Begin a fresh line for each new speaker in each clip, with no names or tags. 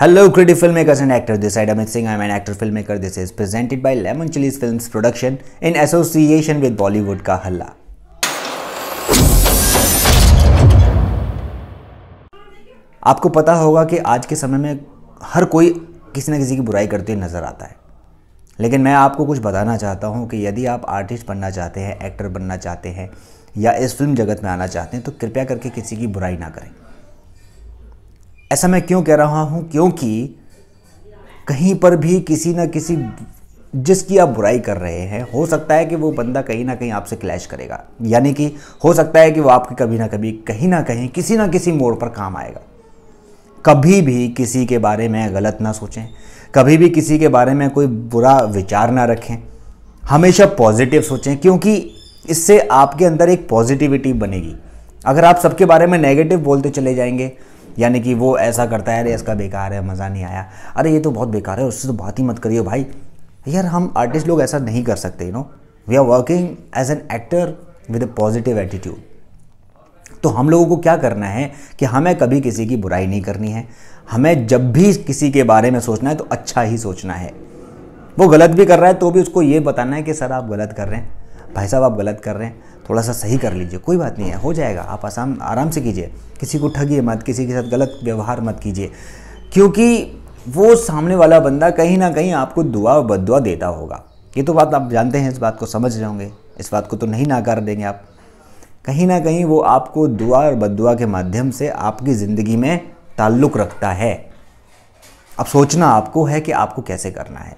hello creative film makers and actor this side Amit Singh I am an actor film maker this is presented by lemon chillies films production in association with Bollywood का हल्ला आपको पता होगा कि आज के समय में हर कोई किसी ना किसी की बुराई करते हुए नजर आता है लेकिन मैं आपको कुछ बताना चाहता हूँ कि यदि आप आर्टिस्ट बनना चाहते हैं एक्टर बनना चाहते हैं या इस फिल्म जगत में आना चाहते हैं तो कृपया करके किसी की बुराई ना करें ऐसा मैं क्यों कह रहा हूँ क्योंकि कहीं पर भी किसी ना किसी जिसकी आप बुराई कर रहे हैं हो सकता है कि वो बंदा कहीं ना कहीं आपसे क्लैश करेगा यानी कि हो सकता है कि वो आपके कभी ना कभी कहीं ना कहीं किसी ना किसी मोड़ पर काम आएगा कभी भी किसी के बारे में गलत ना सोचें कभी भी किसी के बारे में कोई बुरा विचार ना रखें हमेशा पॉजिटिव सोचें क्योंकि इससे आपके अंदर एक पॉजिटिविटी बनेगी अगर आप सबके बारे में नेगेटिव बोलते चले जाएंगे यानी कि वो ऐसा करता है अरे इसका बेकार है मज़ा नहीं आया अरे ये तो बहुत बेकार है उससे तो बात ही मत करिए भाई यार हम आर्टिस्ट लोग ऐसा नहीं कर सकते you know we are working as an actor with a positive attitude तो हम लोगों को क्या करना है कि हमें कभी किसी की बुराई नहीं करनी है हमें जब भी किसी के बारे में सोचना है तो अच्छा ही सोचना है वो गलत भी कर रहा है तो भी उसको ये बताना है कि सर आप गलत कर रहे हैं भाई साहब आप गलत कर रहे हैं थोड़ा सा सही कर लीजिए कोई बात नहीं है हो जाएगा आप आसाम आराम से कीजिए किसी को ठगिए मत किसी के साथ गलत व्यवहार मत कीजिए क्योंकि वो सामने वाला बंदा कहीं ना कहीं आपको दुआ बदुआ देता होगा ये तो बात आप जानते हैं इस बात को समझ जाओगे इस बात को तो नहीं नाकार देंगे आप कहीं ना कहीं वो आपको दुआ और बदुआ के माध्यम से आपकी ज़िंदगी में ताल्लुक़ रखता है अब सोचना आपको है कि आपको कैसे करना है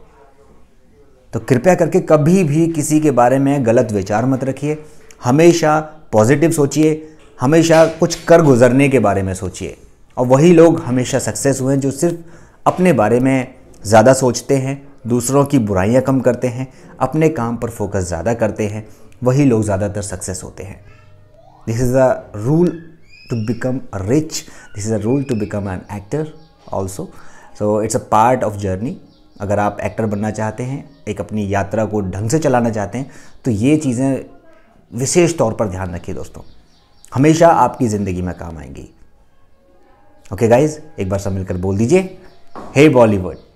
तो कृपया करके कभी भी किसी के बारे में गलत विचार मत रखिए हमेशा पॉजिटिव सोचिए हमेशा कुछ कर गुजरने के बारे में सोचिए और वही लोग हमेशा सक्सेस हुए हैं जो सिर्फ अपने बारे में ज़्यादा सोचते हैं दूसरों की बुराइयाँ कम करते हैं अपने काम पर फोकस ज़्यादा करते हैं वही लोग ज़्यादातर सक्सेस होते हैं this is a rule to become a rich this is a rule to become an actor also so it's a part of journey अगर आप एक्टर बनना चाहते हैं एक अपनी यात्रा को ढंग से चलाना चाहते हैं तो ये चीज़ें विशेष तौर पर ध्यान रखिए दोस्तों हमेशा आपकी ज़िंदगी में काम आएंगी ओके गाइज एक बार सब मिलकर बोल दीजिए हे बॉलीवुड